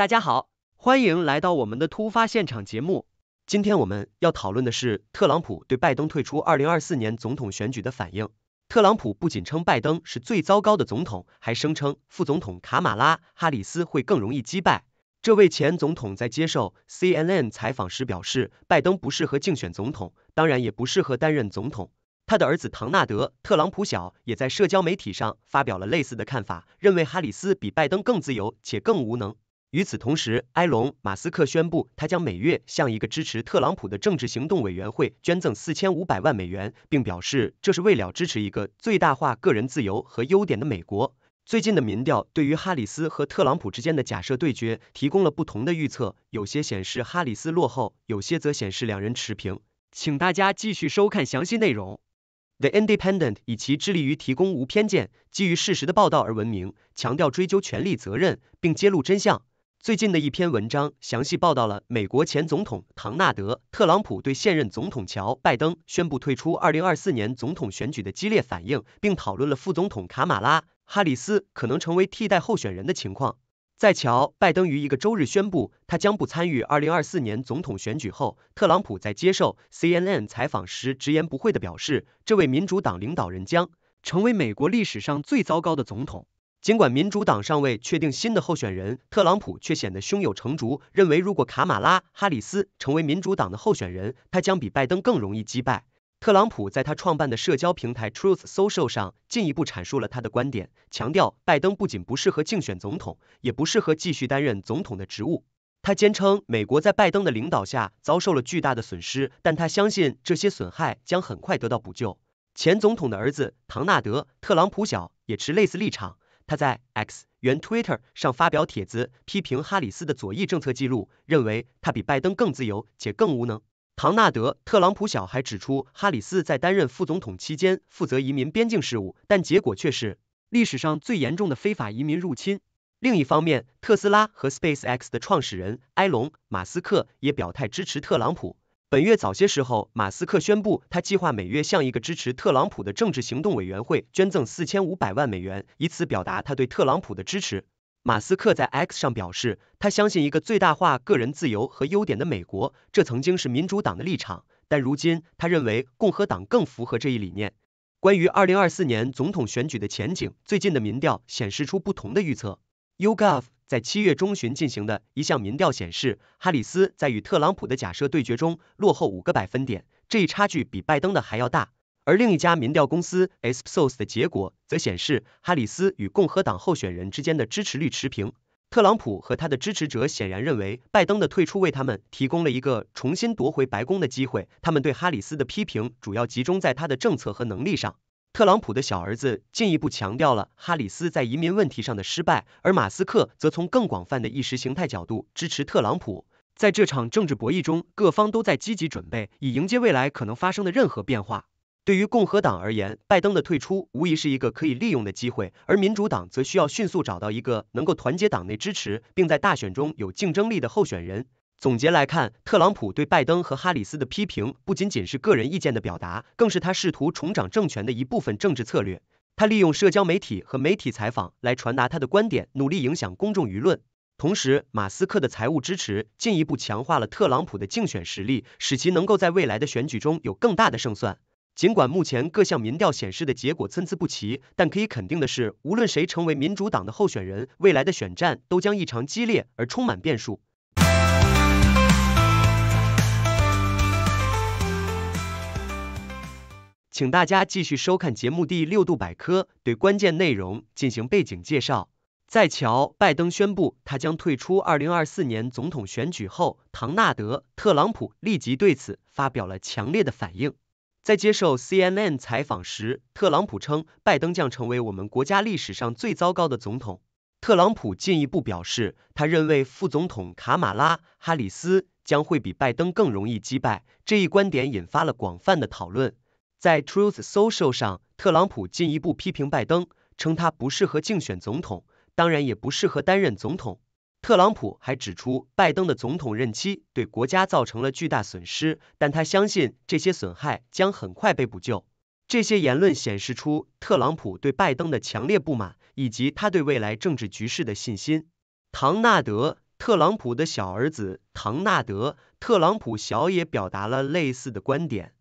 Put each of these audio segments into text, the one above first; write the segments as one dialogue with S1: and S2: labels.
S1: 大家好，欢迎来到我们的突发现场节目。今天我们要讨论的是特朗普对拜登退出二零二四年总统选举的反应。特朗普不仅称拜登是最糟糕的总统，还声称副总统卡马拉哈里斯会更容易击败。这位前总统在接受 CNN 采访时表示，拜登不适合竞选总统，当然也不适合担任总统。他的儿子唐纳德特朗普小也在社交媒体上发表了类似的看法，认为哈里斯比拜登更自由且更无能。与此同时，埃隆·马斯克宣布，他将每月向一个支持特朗普的政治行动委员会捐赠四千五百万美元，并表示这是为了支持一个最大化个人自由和优点的美国。最近的民调对于哈里斯和特朗普之间的假设对决提供了不同的预测，有些显示哈里斯落后，有些则显示两人持平。请大家继续收看详细内容。The Independent 以其致力于提供无偏见、基于事实的报道而闻名，强调追究权力责任并揭露真相。最近的一篇文章详细报道了美国前总统唐纳德·特朗普对现任总统乔·拜登宣布退出2024年总统选举的激烈反应，并讨论了副总统卡马拉·哈里斯可能成为替代候选人的情况。在乔·拜登于一个周日宣布他将不参与2024年总统选举后，特朗普在接受 CNN 采访时直言不讳地表示，这位民主党领导人将成为美国历史上最糟糕的总统。尽管民主党尚未确定新的候选人，特朗普却显得胸有成竹，认为如果卡马拉·哈里斯成为民主党的候选人，他将比拜登更容易击败。特朗普在他创办的社交平台 Truth Social 上进一步阐述了他的观点，强调拜登不仅不适合竞选总统，也不适合继续担任总统的职务。他坚称美国在拜登的领导下遭受了巨大的损失，但他相信这些损害将很快得到补救。前总统的儿子唐纳德·特朗普小也持类似立场。他在 X 原 Twitter 上发表帖子，批评哈里斯的左翼政策记录，认为他比拜登更自由且更无能。唐纳德·特朗普小还指出，哈里斯在担任副总统期间负责移民边境事务，但结果却是历史上最严重的非法移民入侵。另一方面，特斯拉和 Space X 的创始人埃隆·马斯克也表态支持特朗普。本月早些时候，马斯克宣布，他计划每月向一个支持特朗普的政治行动委员会捐赠四千五百万美元，以此表达他对特朗普的支持。马斯克在 X 上表示，他相信一个最大化个人自由和优点的美国，这曾经是民主党的立场，但如今他认为共和党更符合这一理念。关于二零二四年总统选举的前景，最近的民调显示出不同的预测。Ugav 在七月中旬进行的一项民调显示，哈里斯在与特朗普的假设对决中落后五个百分点，这一差距比拜登的还要大。而另一家民调公司 e s p s o s 的结果则显示，哈里斯与共和党候选人之间的支持率持平。特朗普和他的支持者显然认为，拜登的退出为他们提供了一个重新夺回白宫的机会。他们对哈里斯的批评主要集中在他的政策和能力上。特朗普的小儿子进一步强调了哈里斯在移民问题上的失败，而马斯克则从更广泛的意识形态角度支持特朗普。在这场政治博弈中，各方都在积极准备，以迎接未来可能发生的任何变化。对于共和党而言，拜登的退出无疑是一个可以利用的机会，而民主党则需要迅速找到一个能够团结党内支持，并在大选中有竞争力的候选人。总结来看，特朗普对拜登和哈里斯的批评不仅仅是个人意见的表达，更是他试图重掌政权的一部分政治策略。他利用社交媒体和媒体采访来传达他的观点，努力影响公众舆论。同时，马斯克的财务支持进一步强化了特朗普的竞选实力，使其能够在未来的选举中有更大的胜算。尽管目前各项民调显示的结果参差不齐，但可以肯定的是，无论谁成为民主党的候选人，未来的选战都将异常激烈而充满变数。请大家继续收看节目《第六度百科》，对关键内容进行背景介绍。在乔拜登宣布他将退出二零二四年总统选举后，唐纳德·特朗普立即对此发表了强烈的反应。在接受 CNN 采访时，特朗普称拜登将成为我们国家历史上最糟糕的总统。特朗普进一步表示，他认为副总统卡马拉·哈里斯将会比拜登更容易击败。这一观点引发了广泛的讨论。在 Truth Social 上，特朗普进一步批评拜登，称他不适合竞选总统，当然也不适合担任总统。特朗普还指出，拜登的总统任期对国家造成了巨大损失，但他相信这些损害将很快被补救。这些言论显示出特朗普对拜登的强烈不满，以及他对未来政治局势的信心。唐纳德·特朗普的小儿子唐纳德·特朗普小也表达了类似的观点。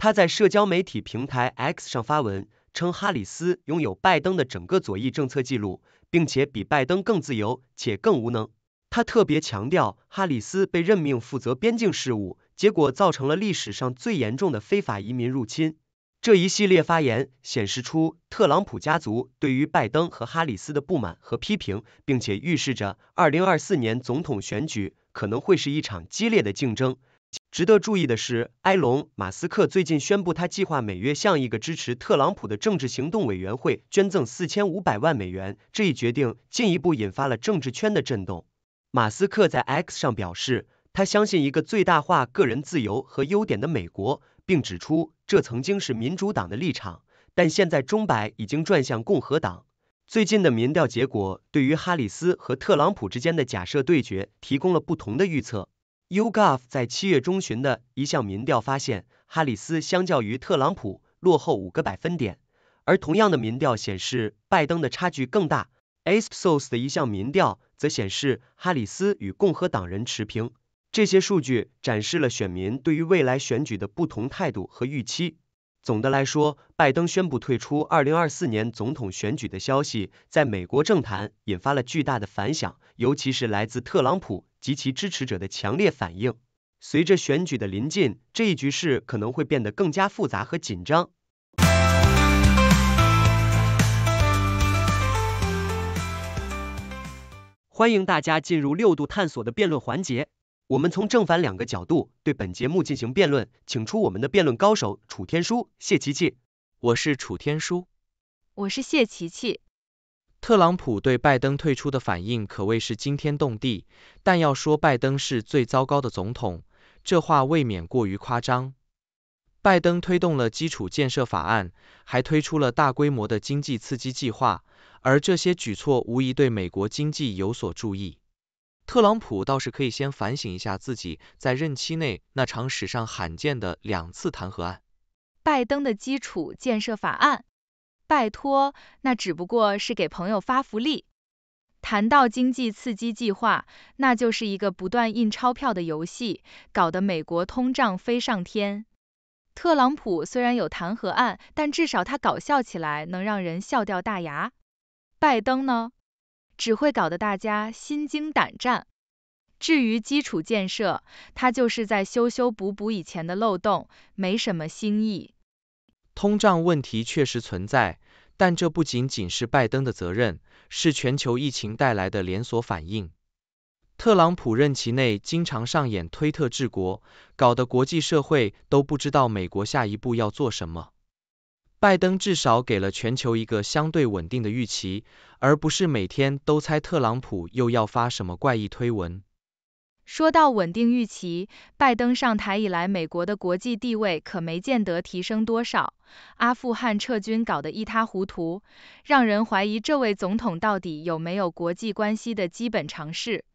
S1: 他在社交媒体平台 X 上发文称，哈里斯拥有拜登的整个左翼政策记录，并且比拜登更自由且更无能。他特别强调，哈里斯被任命负责边境事务，结果造成了历史上最严重的非法移民入侵。这一系列发言显示出特朗普家族对于拜登和哈里斯的不满和批评，并且预示着二零二四年总统选举可能会是一场激烈的竞争。值得注意的是，埃隆·马斯克最近宣布，他计划每月向一个支持特朗普的政治行动委员会捐赠四千五百万美元。这一决定进一步引发了政治圈的震动。马斯克在 X 上表示，他相信一个最大化个人自由和优点的美国，并指出这曾经是民主党的立场，但现在钟摆已经转向共和党。最近的民调结果对于哈里斯和特朗普之间的假设对决提供了不同的预测。YouGov 在七月中旬的一项民调发现，哈里斯相较于特朗普落后五个百分点，而同样的民调显示，拜登的差距更大。a p s o s 的一项民调则显示，哈里斯与共和党人持平。这些数据展示了选民对于未来选举的不同态度和预期。总的来说，拜登宣布退出二零二四年总统选举的消息，在美国政坛引发了巨大的反响，尤其是来自特朗普及其支持者的强烈反应。随着选举的临近，这一局势可能会变得更加复杂和紧张。欢迎大家进入六度探索的辩论环节。我们从正反两个角度对本节目进行辩论，请出我们的辩论高手楚天舒、谢琪琪。我是楚天舒，我是谢
S2: 琪琪。特朗普对拜登退出的反应可谓是惊天动地，但要说拜登是最糟糕的总统，这话未免过于夸张。拜登推动了基础建设法案，还推出了大规模的经济刺激计划，而这些举措无疑对美国经济有所助益。特朗普倒是可以先反省一下自己在任期内那场史上罕见的两次弹劾案。
S3: 拜登的基础建设法案，拜托，那只不过是给朋友发福利。谈到经济刺激计划，那就是一个不断印钞票的游戏，搞得美国通胀飞上天。特朗普虽然有弹劾案，但至少他搞笑起来能让人笑掉大牙。拜登呢？只会搞得大家心惊胆战。至于基础建设，它就是在修修补补以前的漏洞，没什么新意。
S2: 通胀问题确实存在，但这不仅仅是拜登的责任，是全球疫情带来的连锁反应。特朗普任期内经常上演推特治国，搞得国际社会都不知道美国下一步要做什么。拜登至少给了全球一个相对稳定的预期，而不是每天都猜特朗普又要发什么怪异推文。
S3: 说到稳定预期，拜登上台以来，美国的国际地位可没见得提升多少。阿富汗撤军搞得一塌糊涂，让人怀疑这位总统到底有没有国际关系的基本常识。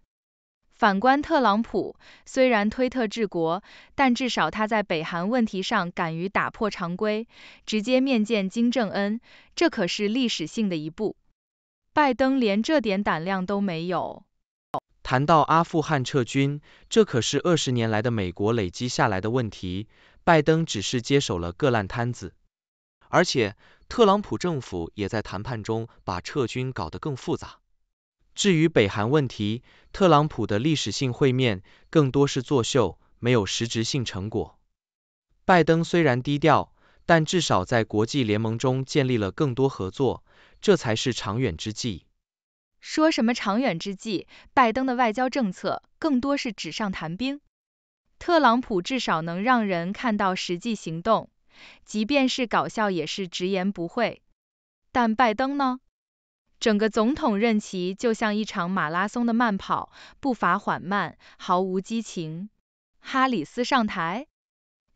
S3: 反观特朗普，虽然推特治国，但至少他在北韩问题上敢于打破常规，直接面见金正恩，这可是历史性的一步。拜登连这点胆量都没有。
S2: 谈到阿富汗撤军，这可是二十年来的美国累积下来的问题，拜登只是接手了个烂摊子。而且，特朗普政府也在谈判中把撤军搞得更复杂。至于北韩问题，特朗普的历史性会面更多是作秀，没有实质性成果。拜登虽然低调，但至少在国际联盟中建立了更多合作，这才是长远之计。
S3: 说什么长远之计？拜登的外交政策更多是纸上谈兵。特朗普至少能让人看到实际行动，即便是搞笑也是直言不讳。但拜登呢？整个总统任期就像一场马拉松的慢跑，步伐缓慢，毫无激情。哈里斯上台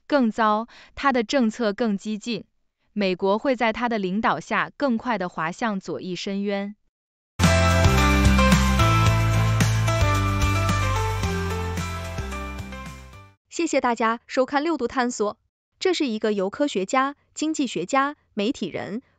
S3: 更糟，他的政策更激进，美国会在他的领导下更快地滑向左翼深渊。谢谢大家收看六度探索，这是一个由科学家、经济学家、媒体人。